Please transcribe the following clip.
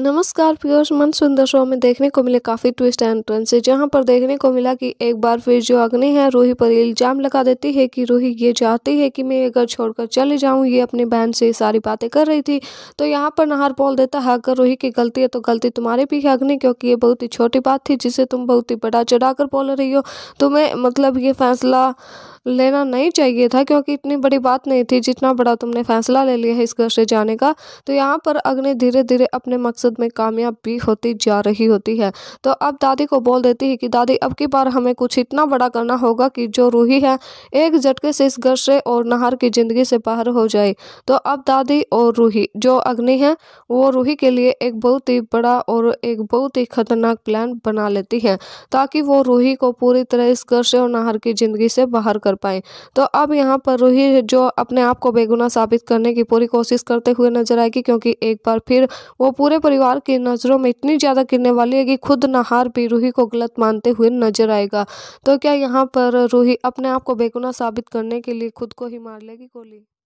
नमस्कार पीयूष मन सुंदर शो में देखने को मिले काफ़ी ट्विस्ट एंड टर्न से जहां पर देखने को मिला कि एक बार फिर जो अग्नि है रूही पर इल्ज़ाम लगा देती है कि रूही ये चाहती है कि मैं ये घर छोड़कर चले जाऊं ये अपने बहन से सारी बातें कर रही थी तो यहां पर नहार बोल देता है अगर रूही की गलती है तो गलती तुम्हारी भी है अग्नि क्योंकि ये बहुत ही छोटी बात थी जिसे तुम बहुत ही बड़ा चढ़ा बोल रही हो तुम्हें मतलब ये फैसला लेना नहीं चाहिए था क्योंकि इतनी बड़ी बात नहीं थी जितना बड़ा तुमने फैसला ले लिया है इस घर से जाने का तो यहाँ पर अग्नि धीरे धीरे अपने मकसद में कामयाब भी होती जा रही होती है तो अब दादी को बोल देती है कि दादी अब की बार हमें कुछ इतना बड़ा करना होगा कि जो रूही है एक झटके से इस घर से और नहार की ज़िंदगी से बाहर हो जाए तो अब दादी और रूही जो अग्नि है वो रूही के लिए एक बहुत ही बड़ा और एक बहुत ही खतरनाक प्लान बना लेती है ताकि वो रूही को पूरी तरह इस घर से और नहर की ज़िंदगी से बाहर कर पाएँ तो अब यहाँ पर रूही जो अपने आप को बेगुना साबित करने की पूरी कोशिश करते हुए नजर आएगी क्योंकि एक बार फिर वो पूरे परिवार की नज़रों में इतनी ज़्यादा गिरने वाली है कि खुद नहार भी रूही को गलत मानते हुए नजर आएगा तो क्या यहाँ पर रूही अपने आप को बेगुना साबित करने के लिए खुद को ही मार लेगी गोली